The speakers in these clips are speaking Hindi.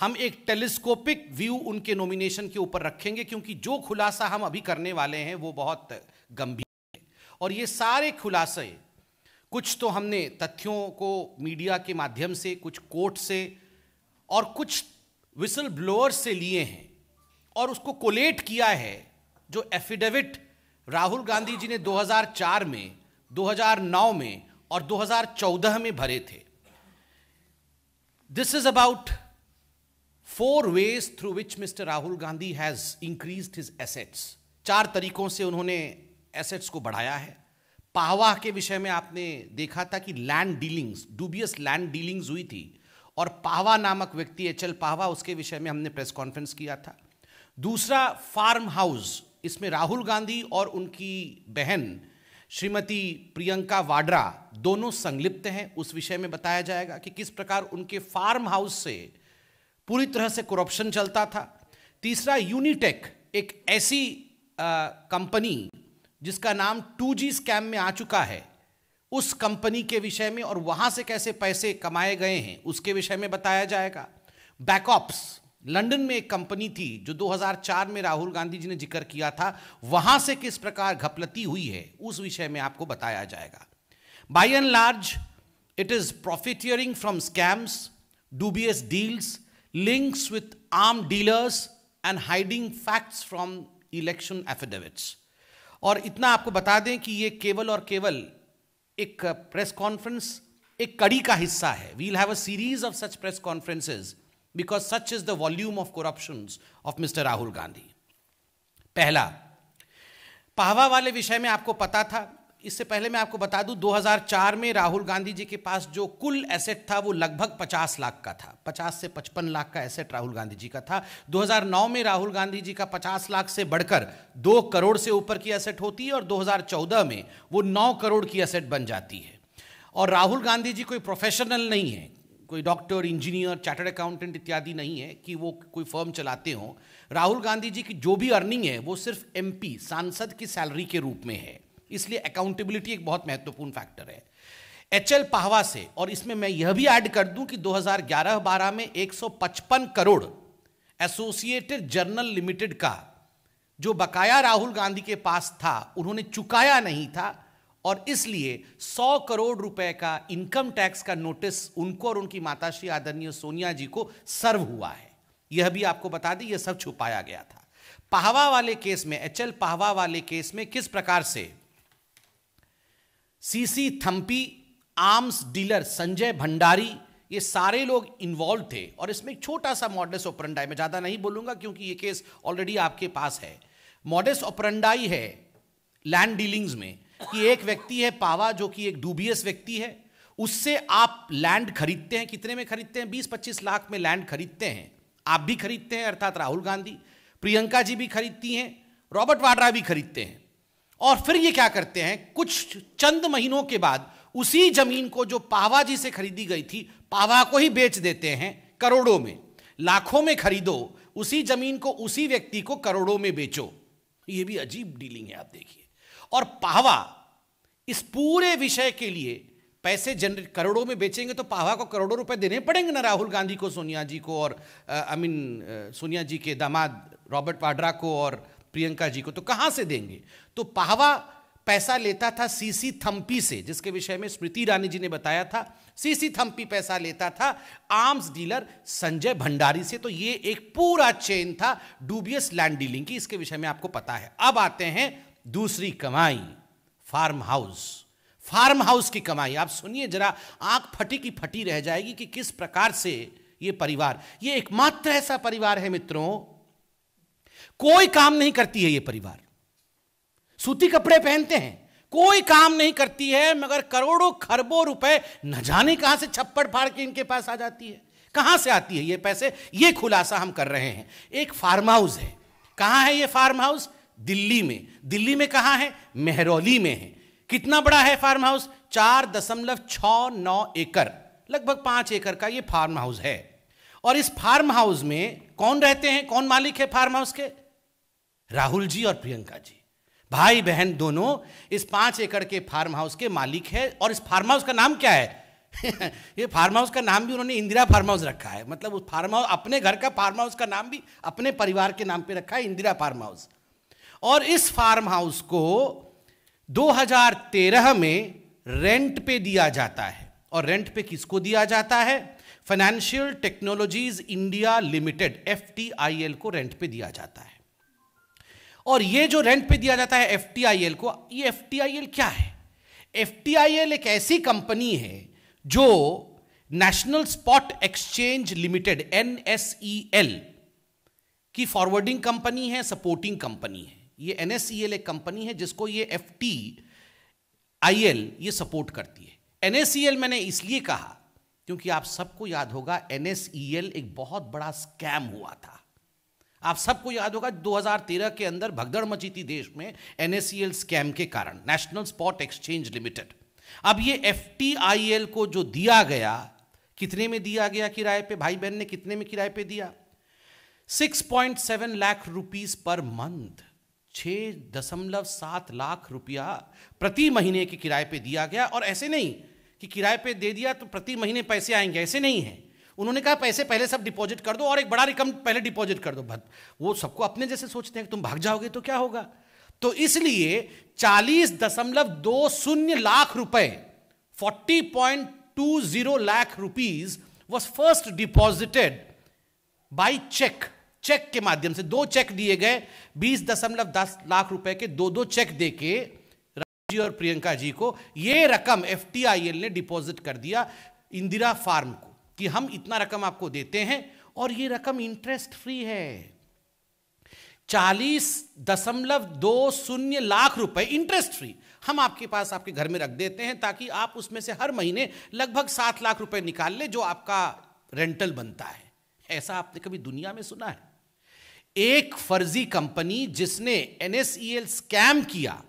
हम एक टेलीस्कोपिक व्यू उनके नॉमिनेशन के ऊपर रखेंगे क्योंकि जो खुलासा हम अभी करने वाले हैं वो बहुत गंभीर है और ये सारे खुलासे कुछ तो हमने तथ्यों को मीडिया के माध्यम से कुछ कोर्ट से और कुछ विसल ब्लोअर से लिए हैं और उसको कोलेट किया है जो एफिडेविट राहुल गांधी जी ने 2004 में 2009 में और 2014 में भरे थे this is about four ways through which mister Rahul Gandhi has increase his assets चार तरीकों से उन्होंने एसेट्स को बढ़ाया है पाहवा के विषय में आपने देखा था कि land dealings dubious land dealings हुई थी और पाहवा नामक व्यक्ति एच एल पाहवा उसके विषय में हमने प्रेस कॉन्फ्रेंस किया था दूसरा फार्म हाउस इसमें राहुल गांधी और उनकी बहन श्रीमती प्रियंका वाड्रा दोनों संलिप्त हैं उस विषय में बताया जाएगा कि किस प्रकार उनके फार्म हाउस से पूरी तरह से करप्शन चलता था तीसरा यूनिटेक एक ऐसी कंपनी जिसका नाम टू जी स्कैम में आ चुका है उस कंपनी के विषय में और वहां से कैसे पैसे कमाए गए हैं उसके विषय में बताया जाएगा बैकऑप्स लंदन में एक कंपनी थी जो 2004 में राहुल गांधी जी ने जिक्र किया था वहां से किस प्रकार घपलती हुई है उस विषय में आपको बताया जाएगा by and large it is profiteering from scams dubious deals links with armed dealers and hiding facts from election affidavits. और इतना आपको बता दें कि ये केवल और केवल एक प्रेस कॉन्फ्रेंस एक कड़ी का हिस्सा है we'll have a series of such press conferences because such is the volume of corruption of mister Rahul Gandhi पहला पाहवा वाले विषय में आपको पता था इससे पहले मैं आपको बता दूं 2004 में राहुल गांधी जी के पास जो कुल एसेट था वो लगभग 50 लाख का था 50 से 55 लाख का एसेट राहुल गांधी जी का था 2009 में राहुल गांधी जी का 50 लाख से बढ़कर 2 करोड़ से ऊपर की एसेट होती है और 2014 में वो 9 करोड़ की एसेट बन जाती है और राहुल गांधी जी कोई प्रोफेशनल नहीं है कोई डॉक्टर इंजीनियर चार्टर्ड अकाउंटेंट इत्यादि नहीं है कि वो कोई फर्म चलाते हों राहुल गांधी जी की जो भी अर्निंग है वो सिर्फ एमपी सांसद की सैलरी के रूप में है इसलिए अकाउंटेबिलिटी एक बहुत महत्वपूर्ण फैक्टर है एच एल पाहवा से और इसमें मैं यह भी ऐड कर दूं कि 2011-12 में 155 करोड़ एसोसिएटेड जर्नल लिमिटेड का जो बकाया राहुल गांधी के पास था उन्होंने चुकाया नहीं था और इसलिए 100 करोड़ रुपए का इनकम टैक्स का नोटिस उनको और उनकी माताश्री आदरणीय सोनिया जी को सर्व हुआ है यह भी आपको बता दें यह सब छुपाया गया था पाहवा वाले केस में एच एल पाहवा वाले केस में किस प्रकार से C C Thampi arms dealer Sanjay Bhandari ये सारे लोग इन्वॉल्व थे और इसमें एक छोटा सा मॉडल्स ओपरंडाई मैं ज़्यादा नहीं बोलूंगा क्योंकि ये केस ऑलरेडी आपके पास है मॉडल्स ओपरंडाई है लैंड डीलिंग्स में कि एक व्यक्ति है पावा जो कि एक डूबियस व्यक्ति है उससे आप लैंड खरीदते हैं कितने में खरीदते हैं बीस पच्चीस लाख में लैंड खरीदते हैं आप भी खरीदते हैं अर्थात राहुल गांधी प्रियंका जी भी खरीदती हैं रॉबर्ट वाड्रा भी खरीदते हैं और फिर ये क्या करते हैं कुछ चंद महीनों के बाद उसी जमीन को जो पावा जी से खरीदी गई थी पावा को ही बेच देते हैं करोड़ों में लाखों में खरीदो उसी जमीन को उसी व्यक्ति को करोड़ों में बेचो ये भी अजीब डीलिंग है आप देखिए और पावा इस पूरे विषय के लिए पैसे जनरेट करोड़ों में बेचेंगे तो पावा को करोड़ों रुपए देने पड़ेंगे ना राहुल गांधी को सोनिया जी को और आई मीन सोनिया जी के दामाद रॉबर्ट वाड्रा को और प्रियंका जी को तो कहां से देंगे तो पाहवा पैसा लेता था सीसी थम्पी से जिसके विषय में स्मृति ईरानी जी ने बताया था सीसी थम्पी पैसा लेता था आर्म्स डीलर संजय भंडारी से तो ये एक पूरा चेन था डूबियस लैंड डीलिंग की इसके विषय में आपको पता है अब आते हैं दूसरी कमाई फार्म हाउस फार्म हाउस की कमाई आप सुनिए जरा आंख फटी की फटी रह जाएगी कि किस प्रकार से ये परिवार ये एकमात्र ऐसा परिवार है मित्रों कोई काम नहीं करती है ये परिवार सूती कपड़े पहनते हैं कोई काम नहीं करती है मगर करोड़ों खरबों रुपए न जाने कहां से छप्पड़ फाड़ के इनके पास आ जाती है कहां से आती है ये पैसे ये खुलासा हम कर रहे हैं एक फार्म हाउस है कहां है ये फार्म हाउस दिल्ली में दिल्ली में कहां है मेहरौली में है कितना बड़ा है फार्म हाउस चार दशमलव छ नौ एकड़ लगभग पांच एकड़ का ये फार्म हाउस है और इस फार्म हाउस में कौन रहते हैं कौन मालिक है फार्म हाउस के राहुल जी और प्रियंका जी भाई बहन दोनों इस पांच एकड़ के फार्म हाउस के मालिक है और इस फार्म हाउस का नाम क्या है ये फार्म हाउस का नाम भी उन्होंने इंदिरा फार्म हाउस रखा है मतलब उस फार्म हाउस अपने घर का फार्म हाउस का नाम भी अपने परिवार के नाम पे रखा है इंदिरा फार्म हाउस और इस फार्म हाउस को 2013 में रेंट पे दिया जाता है और रेंट पे किसको दिया जाता है financial technologies India limited F को रेंट पे दिया जाता है और ये जो रेंट पे दिया जाता है एफ को ये एफ क्या है एफ एक ऐसी कंपनी है जो national spot exchange limited N की फॉरवर्डिंग कंपनी है सपोर्टिंग कंपनी है ये एन e एक कंपनी है जिसको ये एफ ये सपोर्ट करती है एन e मैंने इसलिए कहा क्योंकि आप सबको याद होगा एन e एक बहुत बड़ा स्कैम हुआ था आप सबको याद होगा 2013 के अंदर भगदड़ मची थी देश में एनएससीएल स्कैम के कारण नेशनल स्पॉट एक्सचेंज लिमिटेड अब ये एफ को जो दिया गया कितने में दिया गया किराए पे भाई बहन ने कितने में किराए पे दिया 6.7 लाख रुपीस पर मंथ छः दशमलव सात लाख रुपया प्रति महीने के किराए पे दिया गया और ऐसे नहीं कि किराए पे दे दिया तो प्रति महीने पैसे आएंगे ऐसे नहीं है उन्होंने कहा पैसे पहले सब डिपॉजिट कर दो और एक बड़ा रिकम पहले डिपॉजिट कर दो भद वो सबको अपने जैसे सोचते हैं कि तुम भाग जाओगे तो क्या होगा तो इसलिए चालीस दशमलव दो शून्य लाख रुपए forty point two zero lakh rupees was first deposited by cheque cheque के माध्यम से दो चेक दिए गए बीस दशमलव दस लाख रुपए के दो दो चेक दे के जी और प्रियंका जी को यह रकम एफ ने डिपॉजिट कर दिया इंदिरा फार्म को कि हम इतना रकम आपको देते हैं और ये रकम इंटरेस्ट फ्री है चालीस दशमलव दो शून्य लाख रुपए इंटरेस्ट फ्री हम आपके पास आपके घर में रख देते हैं ताकि आप उसमें से हर महीने लगभग सात लाख रुपए निकाल ले जो आपका रेंटल बनता है ऐसा आपने कभी दुनिया में सुना है एक फर्जी कंपनी जिसने एनएसईएल स्कैम e किया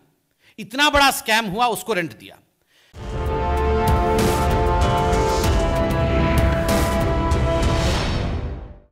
इतना बड़ा स्कैम हुआ उसको रेंट दिया